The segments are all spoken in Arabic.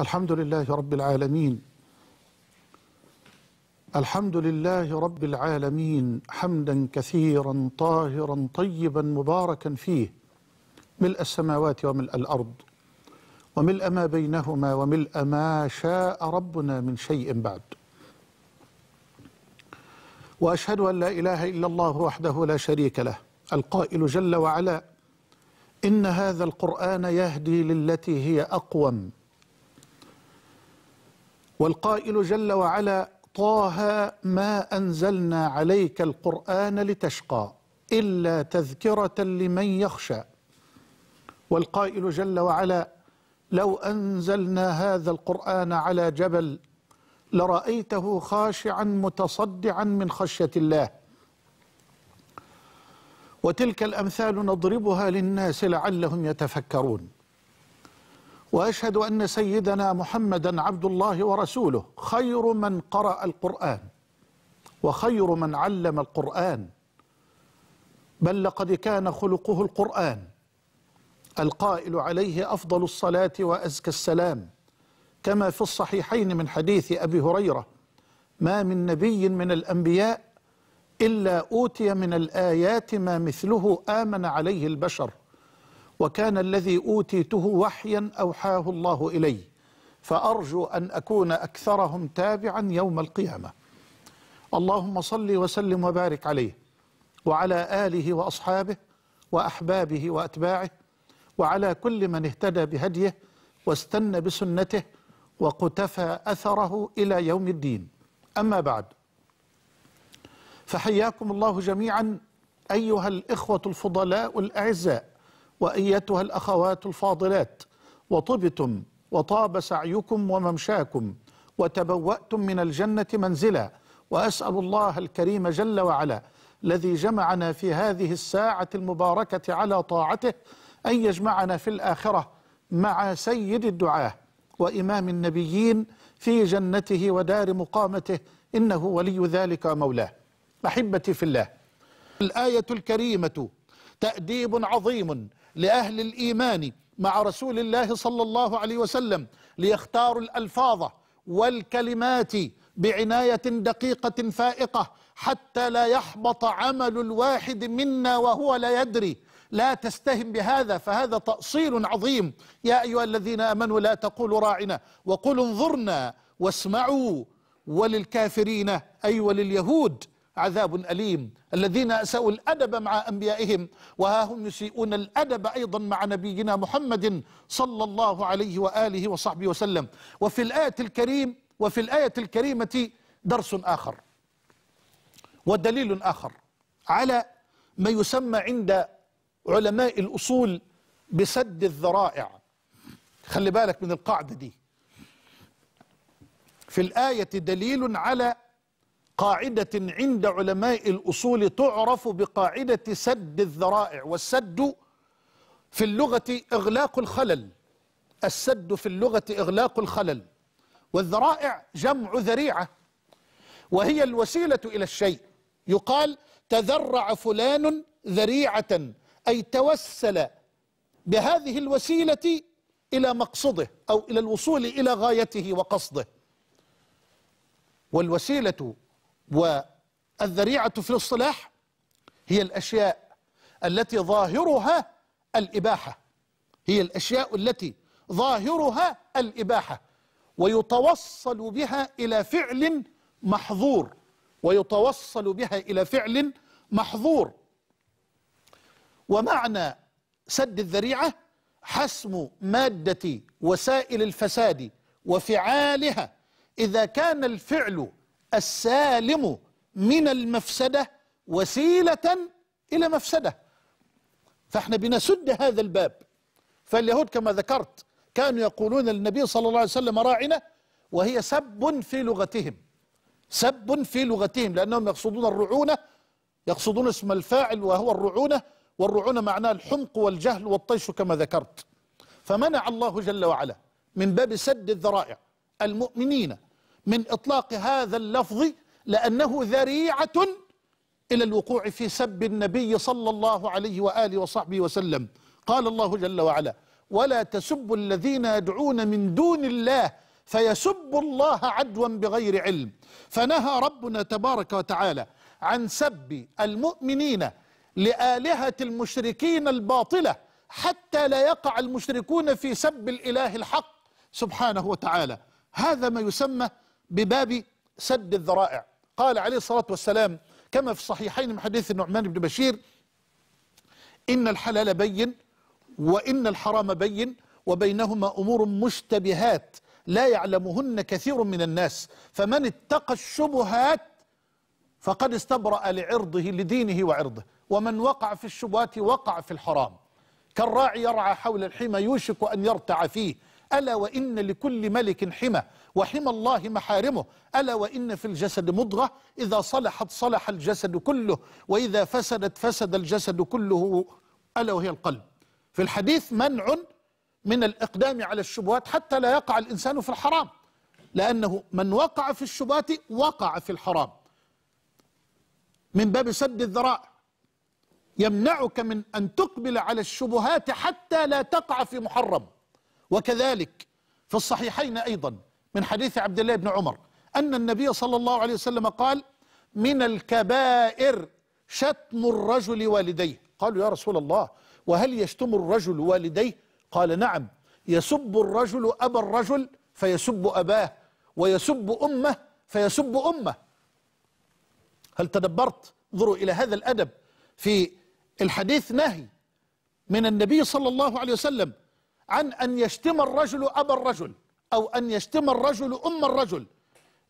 الحمد لله رب العالمين الحمد لله رب العالمين حمدا كثيرا طاهرا طيبا مباركا فيه ملء السماوات وملء الأرض وملء ما بينهما وملء ما شاء ربنا من شيء بعد وأشهد أن لا إله إلا الله وحده لا شريك له القائل جل وعلا إن هذا القرآن يهدي للتي هي أقوم والقائل جل وعلا طه ما أنزلنا عليك القرآن لتشقى إلا تذكرة لمن يخشى والقائل جل وعلا لو أنزلنا هذا القرآن على جبل لرأيته خاشعا متصدعا من خشية الله وتلك الأمثال نضربها للناس لعلهم يتفكرون واشهد ان سيدنا محمدا عبد الله ورسوله خير من قرأ القرآن وخير من علم القرآن بل لقد كان خلقه القرآن القائل عليه أفضل الصلاة وأزكى السلام كما في الصحيحين من حديث أبي هريرة ما من نبي من الأنبياء إلا أوتي من الآيات ما مثله آمن عليه البشر وكان الذي أوتيته وحيا أوحاه الله إلي فأرجو أن أكون أكثرهم تابعا يوم القيامة اللهم صل وسلم وبارك عليه وعلى آله وأصحابه وأحبابه وأتباعه وعلى كل من اهتدى بهديه واستنى بسنته وقتفى أثره إلى يوم الدين أما بعد فحياكم الله جميعا أيها الإخوة الفضلاء الأعزاء وأيتها الأخوات الفاضلات وطبتم وطاب سعيكم وممشاكم وتبوأتم من الجنة منزلا وأسأل الله الكريم جل وعلا الذي جمعنا في هذه الساعة المباركة على طاعته أن يجمعنا في الآخرة مع سيد الدعاة وإمام النبيين في جنته ودار مقامته إنه ولي ذلك مولاه أحبتي في الله الآية الكريمة تأديب عظيم لأهل الإيمان مع رسول الله صلى الله عليه وسلم ليختاروا الألفاظ والكلمات بعناية دقيقة فائقة حتى لا يحبط عمل الواحد منا وهو لا يدري لا تستهن بهذا فهذا تأصيل عظيم يا أيها الذين أمنوا لا تقولوا راعنا وقولوا انظرنا واسمعوا وللكافرين أي أيوة ولليهود عذاب أليم الذين أساءوا الأدب مع أنبيائهم وها هم يسيئون الأدب أيضا مع نبينا محمد صلى الله عليه وآله وصحبه وسلم وفي الآية الكريم وفي الآية الكريمة درس آخر ودليل آخر على ما يسمى عند علماء الأصول بسد الذرائع خلي بالك من القاعدة دي في الآية دليل على قاعدة عند علماء الأصول تعرف بقاعدة سد الذرائع والسد في اللغة إغلاق الخلل السد في اللغة إغلاق الخلل والذرائع جمع ذريعة وهي الوسيلة إلى الشيء يقال تذرع فلان ذريعة أي توسل بهذه الوسيلة إلى مقصده أو إلى الوصول إلى غايته وقصده والوسيلة والذريعة في الاصطلاح هي الأشياء التي ظاهرها الإباحة هي الأشياء التي ظاهرها الإباحة ويتوصل بها إلى فعل محظور ويتوصل بها إلى فعل محظور ومعنى سد الذريعة حسم مادة وسائل الفساد وفعالها إذا كان الفعل السالم من المفسدة وسيلة إلى مفسدة فاحنا بنسد هذا الباب فاليهود كما ذكرت كانوا يقولون للنبي صلى الله عليه وسلم راعنا وهي سب في لغتهم سب في لغتهم لأنهم يقصدون الرعونة يقصدون اسم الفاعل وهو الرعونة والرعونة معناه الحمق والجهل والطيش كما ذكرت فمنع الله جل وعلا من باب سد الذرائع المؤمنين من إطلاق هذا اللفظ لأنه ذريعة إلى الوقوع في سب النبي صلى الله عليه وآله وصحبه وسلم قال الله جل وعلا ولا تسبوا الذين يدعون من دون الله فيسبوا الله عدوا بغير علم فنهى ربنا تبارك وتعالى عن سب المؤمنين لآلهة المشركين الباطلة حتى لا يقع المشركون في سب الإله الحق سبحانه وتعالى هذا ما يسمى بباب سد الذرائع قال عليه الصلاة والسلام كما في الصحيحين من حديث النعمان بن بشير إن الحلال بين وإن الحرام بين وبينهما أمور مشتبهات لا يعلمهن كثير من الناس فمن اتقى الشبهات فقد استبرأ لعرضه لدينه وعرضه ومن وقع في الشبهات وقع في الحرام كالراعي يرعى حول الحمى يوشك أن يرتع فيه ألا وإن لكل ملك حمى وحمى الله محارمه ألا وإن في الجسد مضغة إذا صلحت صلح الجسد كله وإذا فسدت فسد الجسد كله ألا وهي القلب في الحديث منع من الإقدام على الشبهات حتى لا يقع الإنسان في الحرام لأنه من وقع في الشبهات وقع في الحرام من باب سد الذرائع يمنعك من أن تقبل على الشبهات حتى لا تقع في محرم وكذلك في الصحيحين أيضا من حديث عبد الله بن عمر أن النبي صلى الله عليه وسلم قال من الكبائر شتم الرجل والديه قالوا يا رسول الله وهل يشتم الرجل والديه قال نعم يسب الرجل أبا الرجل فيسب أباه ويسب أمه فيسب أمه هل تدبرت انظروا إلى هذا الأدب في الحديث نهي من النبي صلى الله عليه وسلم عن أن يشتم الرجل أبا الرجل أو أن يشتم الرجل أم الرجل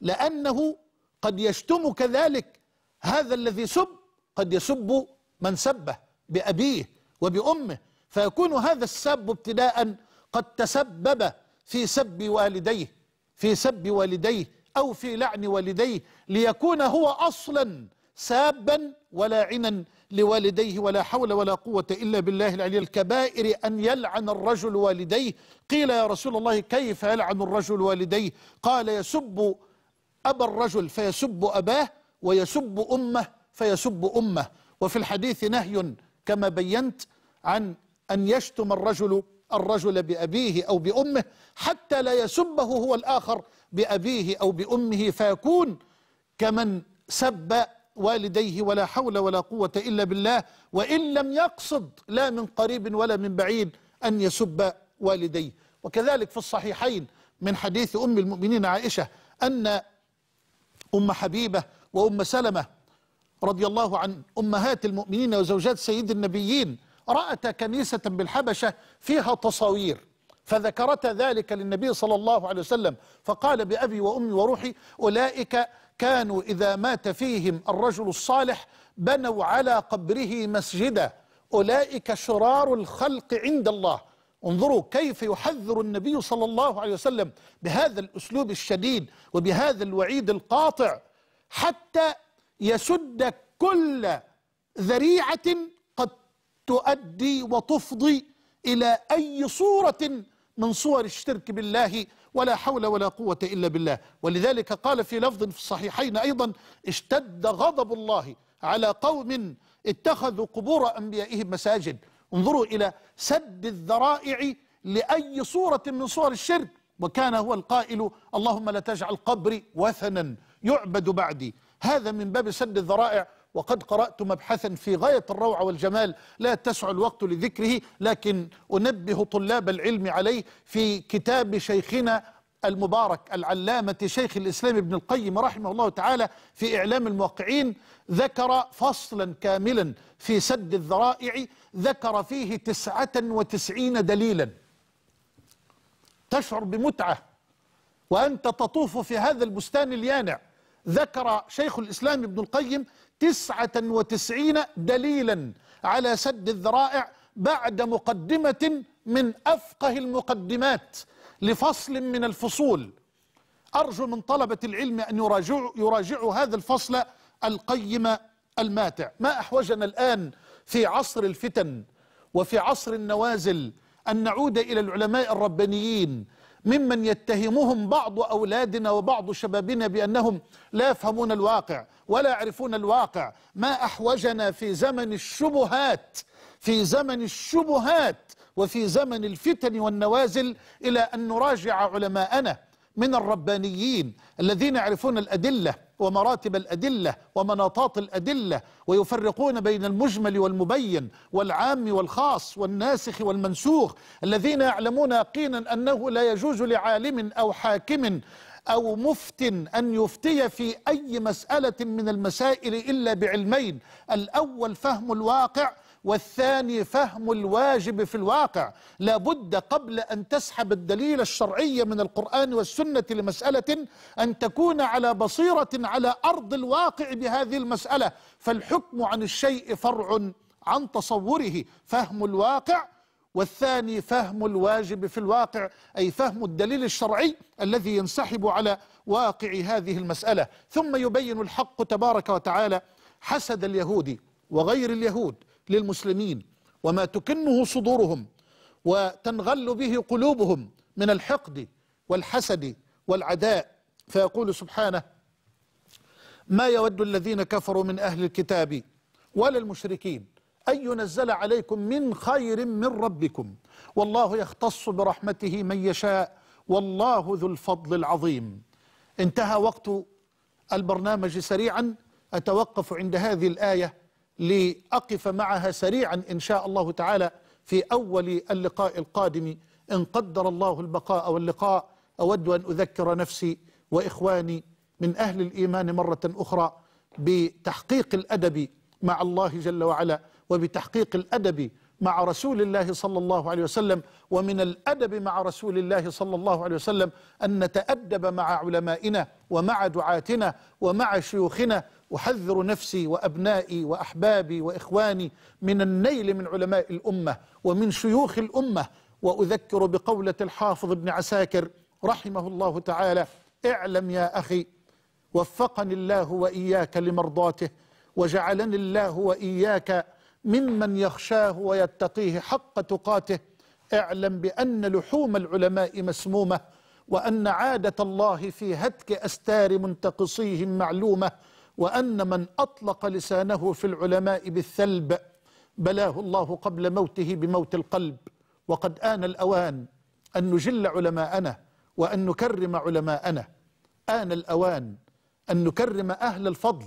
لأنه قد يشتم كذلك هذا الذي سب قد يسب من سبه بأبيه وبأمه فيكون هذا السب ابتداء قد تسبب في سب والديه في سب والديه أو في لعن والديه ليكون هو أصلا سابا ولاعنا لوالديه ولا حول ولا قوة إلا بالله العلي الكبائر أن يلعن الرجل والديه قيل يا رسول الله كيف يلعن الرجل والديه قال يسب أبا الرجل فيسب أباه ويسب أمه فيسب أمه وفي الحديث نهي كما بينت عن أن يشتم الرجل الرجل بأبيه أو بأمه حتى لا يسبه هو الآخر بأبيه أو بأمه فيكون كمن سب والديه ولا حول ولا قوة إلا بالله وإن لم يقصد لا من قريب ولا من بعيد أن يسب والديه وكذلك في الصحيحين من حديث أم المؤمنين عائشة أن أم حبيبة وأم سلمة رضي الله عن أمهات المؤمنين وزوجات سيد النبيين رأت كنيسة بالحبشة فيها تصاوير فذكرت ذلك للنبي صلى الله عليه وسلم فقال بأبي وأمي وروحي أولئك كانوا إذا مات فيهم الرجل الصالح بنوا على قبره مسجدا أولئك شرار الخلق عند الله انظروا كيف يحذر النبي صلى الله عليه وسلم بهذا الأسلوب الشديد وبهذا الوعيد القاطع حتى يسد كل ذريعة قد تؤدي وتفضي إلى أي صورة من صور الشرك بالله ولا حول ولا قوة إلا بالله ولذلك قال في لفظ في الصحيحين أيضا اشتد غضب الله على قوم اتخذوا قبور أنبيائهم مساجد انظروا إلى سد الذرائع لأي صورة من صور الشرك وكان هو القائل اللهم لا تجعل قبري وثنا يعبد بعدي هذا من باب سد الذرائع وقد قرأت مبحثا في غاية الروعة والجمال لا تسع الوقت لذكره لكن أنبه طلاب العلم عليه في كتاب شيخنا المبارك العلامة شيخ الإسلام ابن القيم رحمه الله تعالى في إعلام الموقعين ذكر فصلا كاملا في سد الذرائع ذكر فيه تسعة وتسعين دليلا تشعر بمتعة وأنت تطوف في هذا البستان اليانع ذكر شيخ الإسلام ابن القيم تسعة وتسعين دليلا على سد الذرائع بعد مقدمة من أفقه المقدمات لفصل من الفصول أرجو من طلبة العلم أن يراجعوا يراجعوا هذا الفصل القيم الماتع ما أحوجنا الآن في عصر الفتن وفي عصر النوازل أن نعود إلى العلماء الربانيين ممن يتهمهم بعض أولادنا وبعض شبابنا بأنهم لا يفهمون الواقع ولا يعرفون الواقع ما أحوجنا في زمن الشبهات في زمن الشبهات وفي زمن الفتن والنوازل إلى أن نراجع علماءنا من الربانيين الذين يعرفون الأدلة ومراتب الأدلة ومناطات الأدلة ويفرقون بين المجمل والمبين والعام والخاص والناسخ والمنسوخ الذين يعلمون يقينا أنه لا يجوز لعالم أو حاكم أو مفت أن يفتي في أي مسألة من المسائل إلا بعلمين الأول فهم الواقع والثاني فهم الواجب في الواقع لا بد قبل أن تسحب الدليل الشرعي من القرآن والسنة لمسألة أن تكون على بصيرة على أرض الواقع بهذه المسألة فالحكم عن الشيء فرع عن تصوره فهم الواقع والثاني فهم الواجب في الواقع أي فهم الدليل الشرعي الذي ينسحب على واقع هذه المسألة ثم يبين الحق تبارك وتعالى حسد اليهود وغير اليهود للمسلمين وما تكنه صدورهم وتنغل به قلوبهم من الحقد والحسد والعداء فيقول سبحانه ما يود الذين كفروا من أهل الكتاب ولا المشركين أن ينزل عليكم من خير من ربكم والله يختص برحمته من يشاء والله ذو الفضل العظيم انتهى وقت البرنامج سريعا أتوقف عند هذه الآية لأقف معها سريعا إن شاء الله تعالى في أول اللقاء القادم إن قدر الله البقاء واللقاء أود أن أذكر نفسي وإخواني من أهل الإيمان مرة أخرى بتحقيق الأدب مع الله جل وعلا وبتحقيق الأدب مع رسول الله صلى الله عليه وسلم ومن الأدب مع رسول الله صلى الله عليه وسلم أن نتأدب مع علمائنا ومع دعاتنا ومع شيوخنا أحذر نفسي وأبنائي وأحبابي وإخواني من النيل من علماء الأمة ومن شيوخ الأمة وأذكر بقولة الحافظ ابن عساكر رحمه الله تعالى اعلم يا أخي وفقني الله وإياك لمرضاته وجعلني الله وإياك ممن يخشاه ويتقيه حق تقاته اعلم بأن لحوم العلماء مسمومة وأن عادة الله في هتك أستار منتقصيهم معلومة وأن من أطلق لسانه في العلماء بالثلب بلاه الله قبل موته بموت القلب وقد آن الأوان أن نجل علماءنا وأن نكرم علماءنا آن الأوان أن نكرم أهل الفضل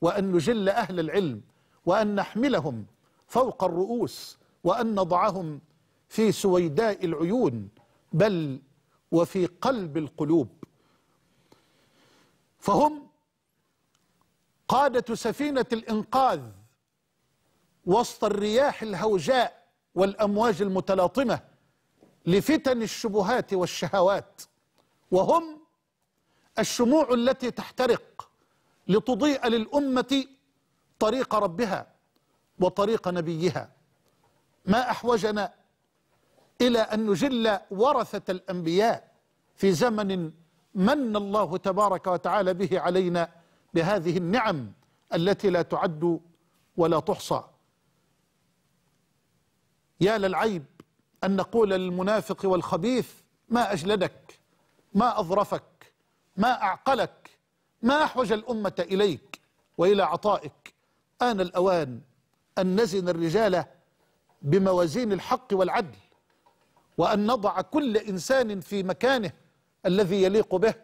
وأن نجل أهل العلم وأن نحملهم فوق الرؤوس وأن نضعهم في سويداء العيون بل وفي قلب القلوب فهم قادة سفينة الإنقاذ وسط الرياح الهوجاء والأمواج المتلاطمة لفتن الشبهات والشهوات وهم الشموع التي تحترق لتضيء للأمة طريق ربها وطريق نبيها ما أحوجنا إلى أن نجل ورثة الأنبياء في زمن من الله تبارك وتعالى به علينا بهذه النعم التي لا تعد ولا تحصى يا للعيب أن نقول للمنافق والخبيث ما أجلدك ما أظرفك ما أعقلك ما أحوج الأمة إليك وإلى عطائك آن الأوان أن نزن الرجال بموازين الحق والعدل وأن نضع كل إنسان في مكانه الذي يليق به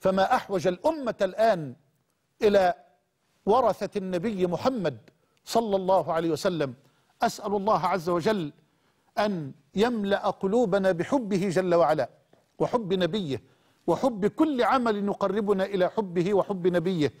فما أحوج الأمة الآن إلى ورثة النبي محمد صلى الله عليه وسلم أسأل الله عز وجل أن يملأ قلوبنا بحبه جل وعلا وحب نبيه وحب كل عمل يقربنا إلى حبه وحب نبيه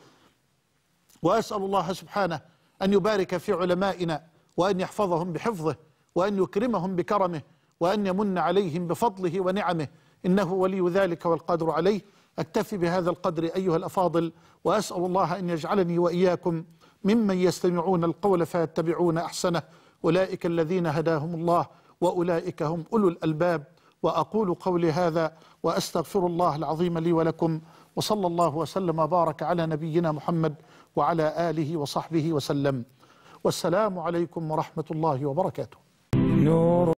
وأسأل الله سبحانه أن يبارك في علمائنا وأن يحفظهم بحفظه وأن يكرمهم بكرمه وأن يمن عليهم بفضله ونعمه إنه ولي ذلك والقدر عليه أكتفي بهذا القدر أيها الأفاضل وأسأل الله أن يجعلني وإياكم ممن يستمعون القول فيتبعون أحسنه أولئك الذين هداهم الله وأولئك هم أولو الألباب وأقول قولي هذا وأستغفر الله العظيم لي ولكم وصلى الله وسلم وبارك على نبينا محمد وعلى آله وصحبه وسلم والسلام عليكم ورحمة الله وبركاته